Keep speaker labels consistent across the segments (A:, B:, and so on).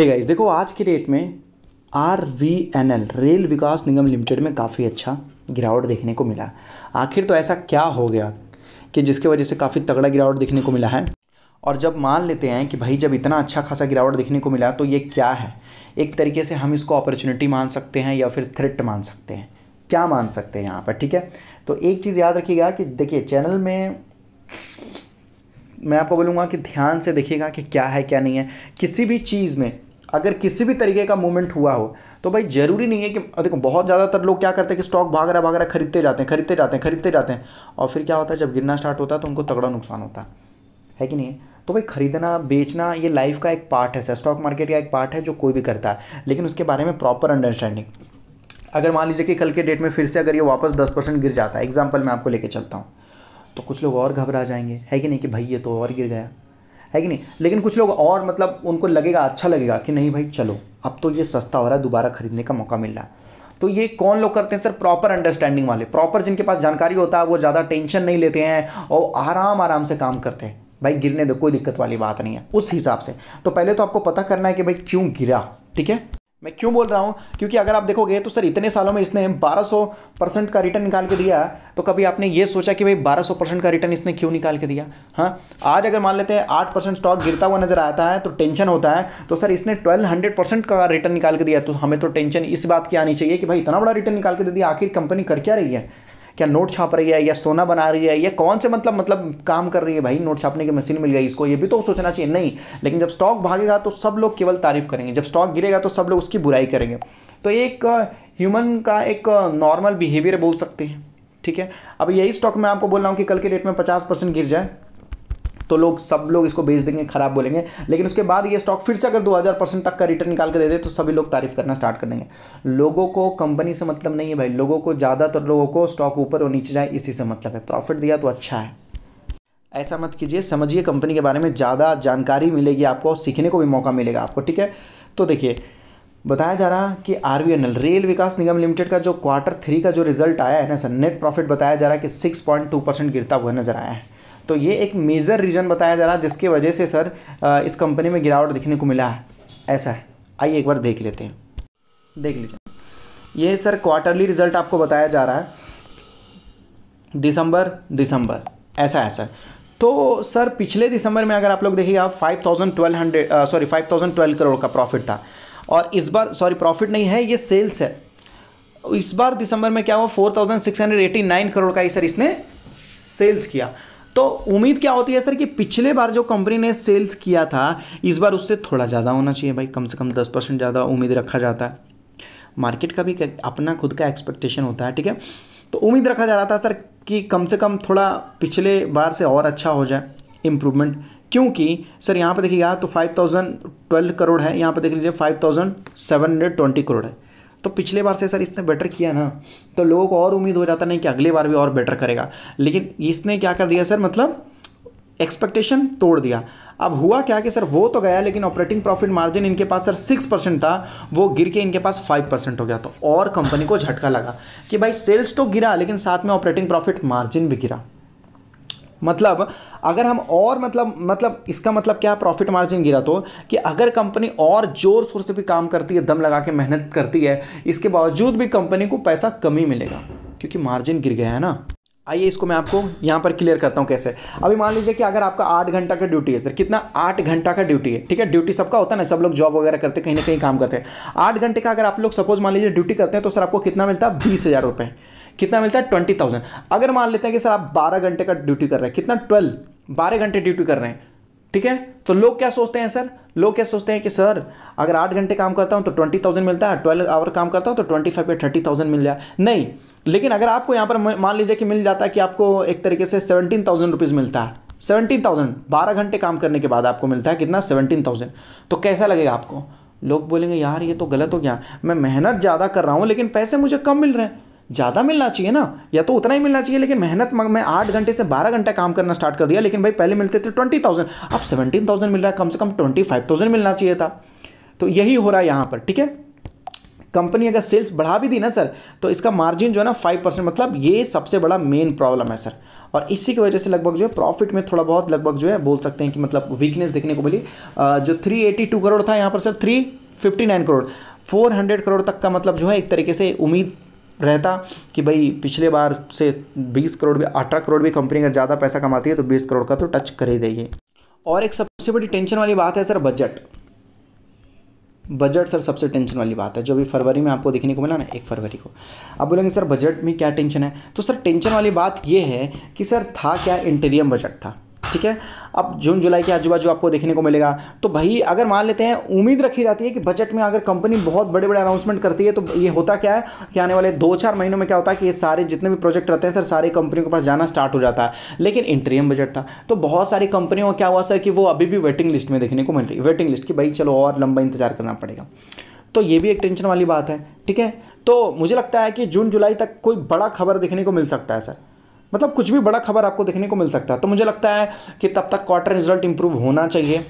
A: है गाइस देखो आज की डेट में R V N L Rail Vikas Nigam Limited में काफ़ी अच्छा गिरावट देखने को मिला आखिर तो ऐसा क्या हो गया कि जिसके वजह से काफ़ी तगड़ा गिरावट देखने को मिला है और जब मान लेते हैं कि भाई जब इतना अच्छा खासा गिरावट देखने को मिला तो ये क्या है एक तरीके से हम इसको अपॉर्चुनिटी मान सकते हैं या फिर थ्रेट मान सकते हैं क्या मान सकते हैं यहाँ पर ठीक है तो एक चीज़ याद रखिएगा कि देखिए चैनल में मैं आपको बोलूँगा कि ध्यान से देखिएगा कि क्या है क्या नहीं है किसी भी चीज़ में अगर किसी भी तरीके का मूवमेंट हुआ हो तो भाई ज़रूरी नहीं है कि देखो बहुत ज़्यादातर लोग क्या करते हैं कि स्टॉक भाग रहा भाग रहा खरीदते जाते हैं खरीदते जाते हैं खरीदते जाते हैं और फिर क्या होता है जब गिरना स्टार्ट होता है तो उनको तगड़ा नुकसान होता है कि नहीं तो भाई ख़रीदना बेचना ये लाइफ का एक पार्ट है सर स्टॉक मार्केट का एक पार्ट है जो कोई भी करता है लेकिन उसके बारे में प्रॉपर अंडरस्टैंडिंग अगर मान लीजिए कि कल के डेट में फिर से अगर ये वापस दस परसेंट गिर जाता है एग्जाम्पल मैं आपको लेके चलता हूँ तो कुछ लोग और घबरा जाएंगे है कि नहीं कि भाई ये तो और गिर गया है कि नहीं लेकिन कुछ लोग और मतलब उनको लगेगा अच्छा लगेगा कि नहीं भाई चलो अब तो ये सस्ता हो रहा है दोबारा खरीदने का मौका मिल रहा है तो ये कौन लोग करते हैं सर प्रॉपर अंडरस्टैंडिंग वाले प्रॉपर जिनके पास जानकारी होता है वो ज़्यादा टेंशन नहीं लेते हैं और आराम आराम से काम करते हैं भाई गिरने दो कोई दिक्कत वाली बात नहीं है उस हिसाब से तो पहले तो आपको पता करना है कि भाई क्यों गिरा ठीक है मैं क्यों बोल रहा हूँ क्योंकि अगर आप देखोगे तो सर इतने सालों में इसने 1200 परसेंट का रिटर्न निकाल के दिया तो कभी आपने ये सोचा कि भाई 1200 परसेंट का रिटर्न इसने क्यों निकाल के दिया हाँ आज अगर मान लेते हैं 8 परसेंट स्टॉक गिरता हुआ नजर आता है तो टेंशन होता है तो सर इसने 1200 परसेंट का रिटर्न निकाल के दिया तो हमें तो टेंशन इस बात की आनी चाहिए कि भाई इतना बड़ा रिटर्न निकाल के दे दिया आखिर कंपनी कर क्या रही है क्या नोट छाप रही है या सोना बना रही है या कौन से मतलब मतलब काम कर रही है भाई नोट छापने की मशीन मिल गई इसको ये भी तो सोचना चाहिए नहीं लेकिन जब स्टॉक भागेगा तो सब लोग केवल तारीफ करेंगे जब स्टॉक गिरेगा तो सब लोग उसकी बुराई करेंगे तो एक ह्यूमन uh, का एक नॉर्मल uh, बिहेवियर बोल सकते हैं ठीक है अब यही स्टॉक मैं आपको बोल रहा हूँ कि कल के डेट में पचास परसेंट गिर जाए तो लोग सब लोग इसको बेच देंगे खराब बोलेंगे लेकिन उसके बाद ये स्टॉक फिर से अगर दो परसेंट तक का रिटर्न निकाल के दे दे तो सभी लोग तारीफ करना स्टार्ट कर देंगे लोगों को कंपनी से मतलब नहीं है भाई लोगों को ज़्यादातर लोगों को स्टॉक ऊपर और नीचे जाए इसी से मतलब है प्रॉफिट दिया तो अच्छा है ऐसा मत कीजिए समझिए कंपनी के बारे में ज़्यादा जानकारी मिलेगी आपको सीखने को भी मौका मिलेगा आपको ठीक है तो देखिए बताया जा रहा कि आर रेल विकास निगम लिमिटेड का जो क्वार्टर थ्री का जो रिजल्ट आया है ना सर नेट प्रॉफिट बताया जा रहा है कि सिक्स पॉइंट टू परसेंट गिरता हुआ नजर आया है तो ये एक मेजर रीज़न बताया जा रहा है जिसकी वजह से सर इस कंपनी में गिरावट देखने को मिला है ऐसा है आइए एक बार देख लेते हैं देख लीजिए ये सर क्वार्टरली रिजल्ट आपको बताया जा रहा है दिसंबर दिसंबर ऐसा है सर तो सर पिछले दिसंबर में अगर आप लोग देखिए आप five thousand twelve hundred sorry five thousand twelve crore का प्रॉफिट था और इस बार सॉरी प्रॉफिट नहीं है ये सेल्स है इस बार दिसंबर में क्या हुआ four thousand six hundred eighty nine crore का ही सर इसने सेल्स किया तो उम्मीद क्या होती है सर कि पिछले बार जो कंपनी ने सेल्स किया था इस बार उससे थोड़ा ज़्यादा होना चाहिए भाई कम से कम दस परसेंट ज़्यादा उम्मीद रखा जाता है मार्केट का भी अपना खुद का एक्सपेक्टेशन होता है ठीक है तो उम्मीद रखा जा रहा था सर कि कम से कम थोड़ा पिछले बार से और अच्छा हो जाए इम्प्रूवमेंट क्योंकि सर यहाँ पर देखिएगा तो फाइव थाउजेंड ट्वेल्व करोड़ है यहाँ पर देख लीजिए five thousand seven hundred twenty crore है तो पिछले बार से सर इसने बेटर किया ना तो लोगों को और उम्मीद हो जाता नहीं कि अगले बार भी और बेटर करेगा लेकिन इसने क्या कर दिया सर मतलब एक्सपेक्टेशन तोड़ दिया अब हुआ क्या कि सर वो तो गया लेकिन ऑपरेटिंग प्रॉफिट मार्जिन इनके पास सर सिक्स परसेंट था वो गिर के इनके पास फाइव परसेंट हो गया तो और कंपनी को झटका लगा कि भाई सेल्स तो गिरा लेकिन साथ में ऑपरेटिंग प्रॉफिट मार्जिन भी गिरा मतलब अगर हम और मतलब मतलब इसका मतलब क्या प्रॉफिट मार्जिन गिरा तो कि अगर कंपनी और जोर शोर से भी काम करती है दम लगा के मेहनत करती है इसके बावजूद भी कंपनी को पैसा कम ही मिलेगा क्योंकि मार्जिन गिर गया है ना आइए इसको मैं आपको यहाँ पर क्लियर करता हूँ कैसे अभी मान लीजिए कि अगर आपका आठ घंटा का ड्यूटी है सर कितना आठ घंटा का ड्यूटी है ठीक है ड्यूटी सबका होता है ना सब लोग जॉब वगैरह करते कहीं ना कहीं काम करते हैं आठ घंटे का अगर आप लोग सपोज मान लीजिए ड्यूटी करते हैं तो सर आपको कितना मिलता है बीस हज़ार रुपये कितना मिलता है ट्वेंटी थाउजेंड अगर मान लेते हैं कि सर आप बारह घंटे का ड्यूटी कर रहे हैं कितना ट्वेल्व बारह घंटे ड्यूटी कर रहे हैं ठीक है तो लोग क्या सोचते हैं सर लोग क्या सोचते हैं कि सर अगर आठ घंटे काम करता हूँ तो ट्वेंटी थाउजेंड मिलता है ट्वेल्व आवर काम करता हूँ तो ट्वेंटी फाइव या थर्टी थाउजेंड मिल जाए नहीं लेकिन अगर आपको यहाँ पर मान लीजिए कि मिल जाता है कि आपको एक तरीके से सेवनटीन थाउजेंड रुपीज़ मिलता है सेवनटीन थाउजेंड बारह घंटे काम करने के बाद आपको मिलता है कितना सेवनटीन थाउजेंड तो कैसा लगेगा आपको लोग बोलेंगे यार ये तो गलत हो गया मैं मेहनत ज़्यादा कर रहा हूँ लेकिन पैसे मुझे कम मिल रहे हैं ज़्यादा मिलना चाहिए ना या तो उतना ही मिलना चाहिए लेकिन मेहनत मैं आठ घंटे से बारह घंटा काम करना स्टार्ट कर दिया लेकिन भाई पहले मिलते थे ट्वेंटी थाउजेंड अब सेवेंटीन थाउजेंड मिल रहा है कम से कम ट्वेंटी फाइव थाउजेंड मिलना चाहिए था तो यही हो रहा है यहाँ पर ठीक है कंपनी अगर सेल्स बढ़ा भी दी ना सर तो इसका मार्जिन जो है ना फाइव परसेंट मतलब ये सबसे बड़ा मेन प्रॉब्लम है सर और इसी की वजह से लगभग जो है प्रॉफिट में थोड़ा बहुत लगभग जो है बोल सकते हैं कि मतलब वीकनेस देखने को मिली जो थ्री एटी टू करोड़ था यहाँ पर sir three fifty nine crore four hundred crore तक का मतलब जो है एक तरीके से उम्मीद रहता कि भाई पिछले बार से 20 करोड़ भी अठारह करोड़ भी कंपनी अगर ज़्यादा पैसा कमाती है तो 20 करोड़ का तो टच कर ही देगी और एक सबसे बड़ी टेंशन वाली बात है सर बजट बजट सर सबसे टेंशन वाली बात है जो अभी फरवरी में आपको देखने को मिला ना एक फरवरी को अब बोलेंगे सर बजट में क्या टेंशन है तो सर टेंशन वाली बात यह है कि सर था क्या इंटेरियम बजट था ठीक है अब जून जुलाई के आजू बाजू आपको देखने को मिलेगा तो भाई अगर मान लेते हैं उम्मीद रखी जाती है कि बजट में अगर कंपनी बहुत बड़े बड़े अनाउंसमेंट करती है तो ये होता क्या है कि आने वाले दो चार महीनों में क्या होता है कि ये सारे जितने भी प्रोजेक्ट रहते हैं सर सारी कंपनियों के पास जाना स्टार्ट हो जाता है लेकिन इंटरियम बजट था तो बहुत सारी कंपनियों का क्या हुआ सर कि वो अभी भी वेटिंग लिस्ट में देखने को मिल रही है वेटिंग लिस्ट की भाई चलो और लंबा इंतजार करना पड़ेगा तो ये भी एक टेंशन वाली बात है ठीक है तो मुझे लगता है कि जून जुलाई तक कोई बड़ा खबर देखने को मिल सकता है सर मतलब कुछ भी बड़ा खबर आपको देखने को मिल सकता है तो मुझे लगता है कि तब तक क्वार्टर रिजल्ट इंप्रूव होना चाहिए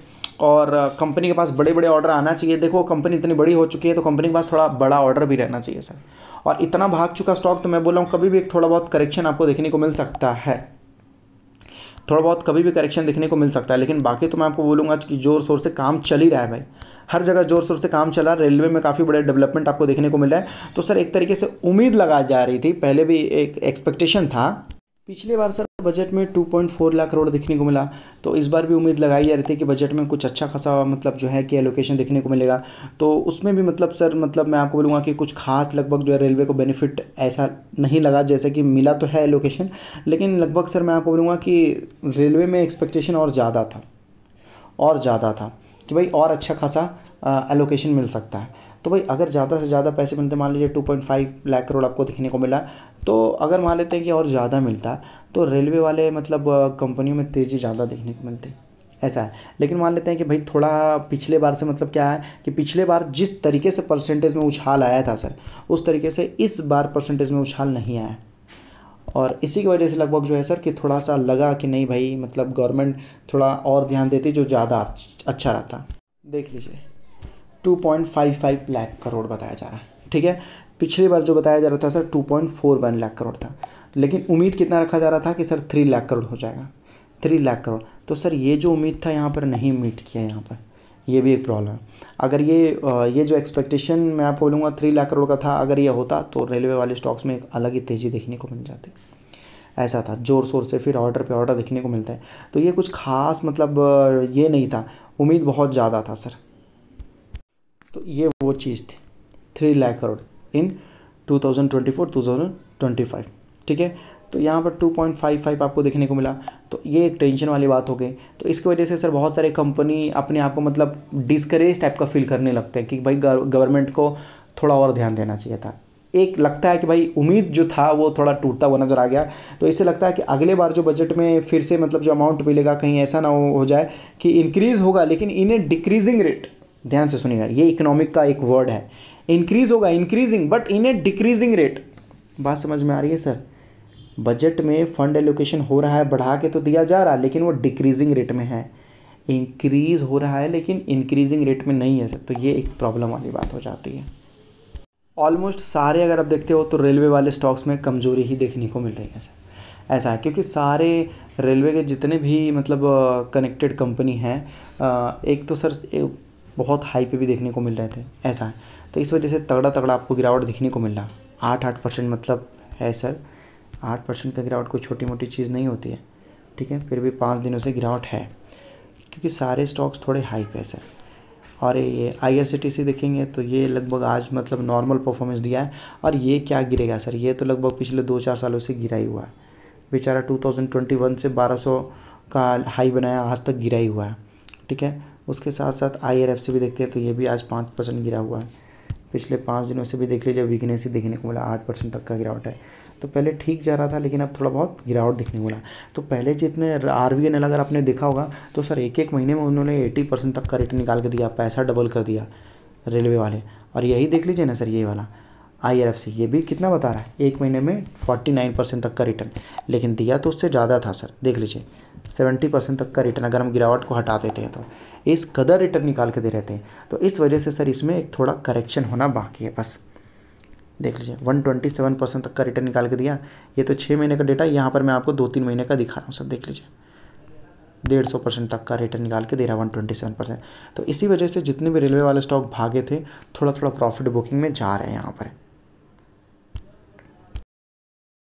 A: और कंपनी uh, के पास बड़े बड़े ऑर्डर आना चाहिए देखो कंपनी इतनी बड़ी हो चुकी है तो कंपनी के पास थोड़ा बड़ा ऑर्डर भी रहना चाहिए सर और इतना भाग चुका स्टॉक तो मैं बोल रहा हूँ कभी भी एक थोड़ा बहुत करेक्शन आपको देखने को मिल सकता है थोड़ा बहुत कभी भी करेक्शन देखने को मिल सकता है लेकिन बाकी तो मैं आपको बोलूँगा कि जोर शोर से काम चल ही रहा है भाई हर जगह जोर शोर से काम चला रेलवे में काफ़ी बड़े डेवलपमेंट आपको देखने को मिला है तो सर एक तरीके से उम्मीद लगाई जा रही थी पहले भी एक एक्सपेक्टेशन था पिछले बार सर बजट में 2.4 लाख करोड़ देखने को मिला तो इस बार भी उम्मीद लगाई जा रही थी कि बजट में कुछ अच्छा खासा मतलब जो है कि एलोकेशन देखने को मिलेगा तो उसमें भी मतलब सर मतलब मैं आपको बोलूँगा कि कुछ खास लगभग जो है रेलवे को बेनिफिट ऐसा नहीं लगा जैसे कि मिला तो है एलोकेशन लेकिन लगभग सर मैं आपको बोलूँगा कि रेलवे में एक्सपेक्टेशन और ज़्यादा था और ज़्यादा था कि भाई और अच्छा खासा एलोकेशन मिल सकता है तो भाई अगर ज़्यादा से ज़्यादा पैसे मिलते मान लीजिए two point five lakh crore आपको देखने को मिला तो अगर मान लेते हैं कि और ज़्यादा मिलता तो रेलवे वाले मतलब कंपनियों में तेज़ी ज़्यादा देखने को मिलती ऐसा है लेकिन मान लेते हैं कि भाई थोड़ा पिछले बार से मतलब क्या है कि पिछले बार जिस तरीके से परसेंटेज में उछाल आया था सर उस तरीके से इस बार परसेंटेज में उछाल नहीं आया और इसी की वजह से लगभग जो है सर कि थोड़ा सा लगा कि नहीं भाई मतलब गवर्नमेंट थोड़ा और ध्यान देती जो ज़्यादा अच्छा रहता देख लीजिए 2.55 लाख करोड़ बताया जा रहा है ठीक है पिछली बार जो बताया जा रहा था सर 2.41 लाख करोड़ था लेकिन उम्मीद कितना रखा जा रहा था कि सर थ्री लाख करोड़ हो जाएगा थ्री लाख करोड़ तो सर ये जो उम्मीद था यहाँ पर नहीं मीट किया यहाँ पर ये भी एक प्रॉब्लम है अगर ये ये जो एक्सपेक्टेशन मैं आपको बोलूँगा थ्री लाख करोड़ का था अगर ये होता तो रेलवे वाले स्टॉक्स में एक अलग ही तेज़ी देखने को मिल जाती ऐसा था ज़ोर शोर से फिर ऑर्डर पे ऑर्डर देखने को मिलता है तो ये कुछ खास मतलब ये नहीं था उम्मीद बहुत ज़्यादा था सर तो ये वो चीज़ थी थ्री लाख करोड़ इन 2024 2025 ठीक है तो यहाँ पर 2.55 आपको देखने को मिला तो ये एक टेंशन वाली बात हो गई तो इसकी वजह से सर बहुत सारे कंपनी अपने आप को मतलब डिस्करेज टाइप का फील करने लगते हैं कि भाई गवर्नमेंट को थोड़ा और ध्यान देना चाहिए था एक लगता है कि भाई उम्मीद जो था वो थोड़ा टूटता हुआ नज़र आ गया तो इससे लगता है कि अगले बार जो बजट में फिर से मतलब जो अमाउंट मिलेगा कहीं ऐसा ना हो जाए कि इंक्रीज़ होगा लेकिन इन्हें डिक्रीजिंग रेट ध्यान से सुनिएगा ये इकोनॉमिक का एक वर्ड है इंक्रीज होगा increasing but in a decreasing rate बात समझ में आ रही है सर बजट में फंड एलोकेशन हो रहा है बढ़ा के तो दिया जा रहा है लेकिन वो डिक्रीजिंग रेट में है इंक्रीज हो रहा है लेकिन इंक्रीजिंग रेट में नहीं है सर तो ये एक प्रॉब्लम वाली बात हो जाती है ऑलमोस्ट सारे अगर आप देखते हो तो रेलवे वाले स्टॉक्स में कमज़ोरी ही देखने को मिल रही है सर ऐसा है क्योंकि सारे रेलवे के जितने भी मतलब कनेक्टेड कंपनी हैं एक तो सर बहुत हाई पे भी देखने को मिल रहे थे ऐसा है तो इस वजह से तगड़ा तगड़ा आपको गिरावट देखने को मिल रहा आठ आठ परसेंट मतलब है सर आठ परसेंट का गिरावट कोई छोटी मोटी चीज़ नहीं होती है ठीक है फिर भी पाँच दिनों से गिरावट है क्योंकि सारे स्टॉक्स थोड़े हाई पे सर और ये आई देखेंगे तो ये लगभग आज मतलब नॉर्मल परफॉर्मेंस दिया है और ये क्या गिरेगा सर ये तो लगभग पिछले दो चार सालों से गिरा ही हुआ है बेचारा 2021 से 1200 का हाई बनाया आज तक गिरा ही हुआ है ठीक है उसके साथ साथ आई आर एफ से भी देखते हैं तो ये भी आज पाँच परसेंट गिरा हुआ है पिछले पाँच दिनों से भी देख लीजिए वीकनेस ही देखने को मिला आठ परसेंट तक का गिरावट है तो पहले ठीक जा रहा था लेकिन अब थोड़ा बहुत गिरावट दिखने को मिला तो पहले जितने आर बी एन एल अगर आपने देखा होगा तो सर एक एक महीने में उन्होंने एटी परसेंट तक का रेट निकाल के दिया पैसा डबल कर दिया रेलवे वाले और यही देख लीजिए ना सर ये वाला आई ये भी कितना बता रहा है एक महीने में फोर्टी नाइन परसेंट तक का रिटर्न लेकिन दिया तो उससे ज़्यादा था सर देख लीजिए सेवेंटी परसेंट तक का रिटर्न अगर हम गिरावट को हटा देते हैं तो इस कदर रिटर्न निकाल के दे रहते हैं तो इस वजह से सर इसमें एक थोड़ा करेक्शन होना बाकी है बस देख लीजिए वन ट्वेंटी सेवन परसेंट तक का रिटर्न निकाल के दिया ये तो छः महीने का डेटा यहाँ पर मैं आपको दो तीन महीने का दिखा रहा हूँ सर देख लीजिए डेढ़ सौ परसेंट तक का रिटर्न निकाल के दे रहा है वन ट्वेंटी सेवन परसेंट तो इसी वजह से जितने भी रेलवे वाले स्टॉक भागे थे थोड़ा थोड़ा प्रॉफिट बुकिंग में जा रहे हैं यहाँ पर